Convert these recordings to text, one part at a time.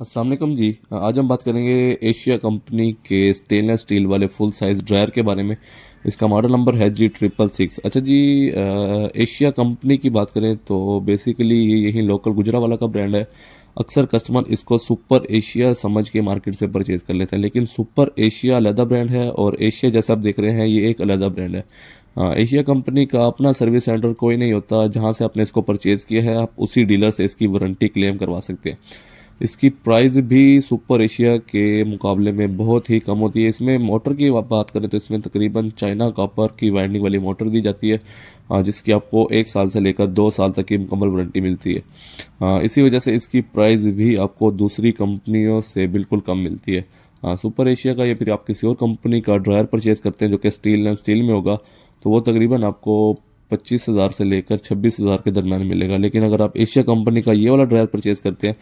अस्सलाम वालेकुम जी आज हम बात करेंगे एशिया कंपनी के स्टेनलेस स्टील वाले फुल साइज़ ड्रायर के बारे में इसका मॉडल नंबर है जी ट्रिपल सिक्स अच्छा जी एशिया कंपनी की बात करें तो बेसिकली ये यही लोकल गुजरा वाला का ब्रांड है अक्सर कस्टमर इसको सुपर एशिया समझ के मार्केट से परचेज कर लेते हैं लेकिन सुपर एशिया अलहदा ब्रांड है और एशिया जैसा आप देख रहे हैं ये एक अलहदा ब्रांड है आ, एशिया कंपनी का अपना सर्विस सेंटर कोई नहीं होता जहाँ से आपने इसको परचेज़ किया है आप उसी डीलर से इसकी वारंटी क्लेम करवा सकते हैं इसकी प्राइस भी सुपर एशिया के मुकाबले में बहुत ही कम होती है इसमें मोटर की बात करें तो इसमें तकरीबन चाइना कॉपर की वाइंडिंग वाली मोटर दी जाती है हाँ, जिसकी आपको एक साल से लेकर दो साल तक की मुकम्मल वारंटी मिलती है हाँ, इसी वजह से इसकी प्राइस भी आपको दूसरी कंपनियों से बिल्कुल कम मिलती है सुपर हाँ, एशिया का या फिर आप किसी और कंपनी का ड्रायर परचेज करते हैं जो कि स्टील एंड स्टील में होगा तो वो तकरीबन आपको पच्चीस हज़ार से लेकर छब्बीस हज़ार के दरमियान मिलेगा लेकिन अगर आप एशिया कंपनी का ये वाला ड्रायर परचेज करते हैं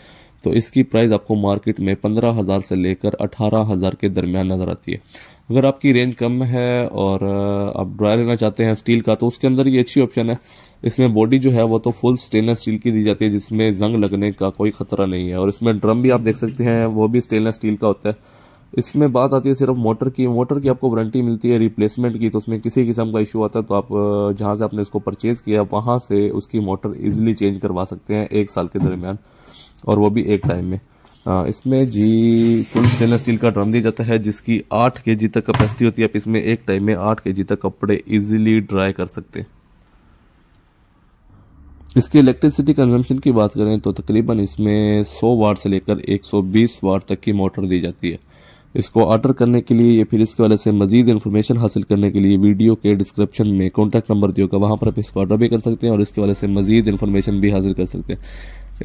तो इसकी प्राइस आपको मार्केट में पंद्रह हज़ार से लेकर अठारह हज़ार के दरमियान नज़र आती है अगर आपकी रेंज कम है और आप ड्रायर लेना चाहते हैं स्टील का तो उसके अंदर ये अच्छी ऑप्शन है इसमें बॉडी जो है वो तो फुल स्टेनलेस स्टील की दी जाती है जिसमें जंग लगने का कोई खतरा नहीं है और इसमें ड्रम भी आप देख सकते हैं वो भी स्टेनलेस स्टील का होता है इसमें बात आती है सिर्फ मोटर की मोटर की आपको वारंटी मिलती है रिप्लेसमेंट की तो उसमें किसी किस्म का इशू आता है तो आप जहाँ से आपने इसको परचेज़ किया वहाँ से उसकी मोटर इजिली चेंज करवा सकते हैं एक साल के दरमियान और वो भी एक टाइम में इसमें जी फुल स्टेनलेस स्टील का ड्रम दिया जाता है जिसकी आठ के जी तक कैपेसिटी होती है आप इसमें एक टाइम में आठ के जी तक कपड़े इजीली ड्राई कर सकते हैं इसकी इलेक्ट्रिसिटी कंजम्पशन की बात करें तो तकरीबन इसमें 100 वाट से लेकर 120 वाट तक की मोटर दी जाती है इसको ऑर्डर करने के लिए या फिर इसके वाले से मजीद इन्फॉर्मेशन हासिल करने के लिए वीडियो के डिस्क्रिप्शन में कॉन्टैक्ट नंबर दिया होगा वहाँ पर आप इसको ऑर्डर भी कर सकते हैं और इसके वाले से मजीद इन्फॉर्मेशन भी हासिल कर सकते हैं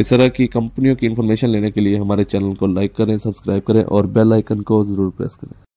इस तरह की कंपनियों की इन्फॉर्मेशन लेने के लिए हमारे चैनल को लाइक करें सब्सक्राइब करें और बेल आइकन को ज़रूर प्रेस करें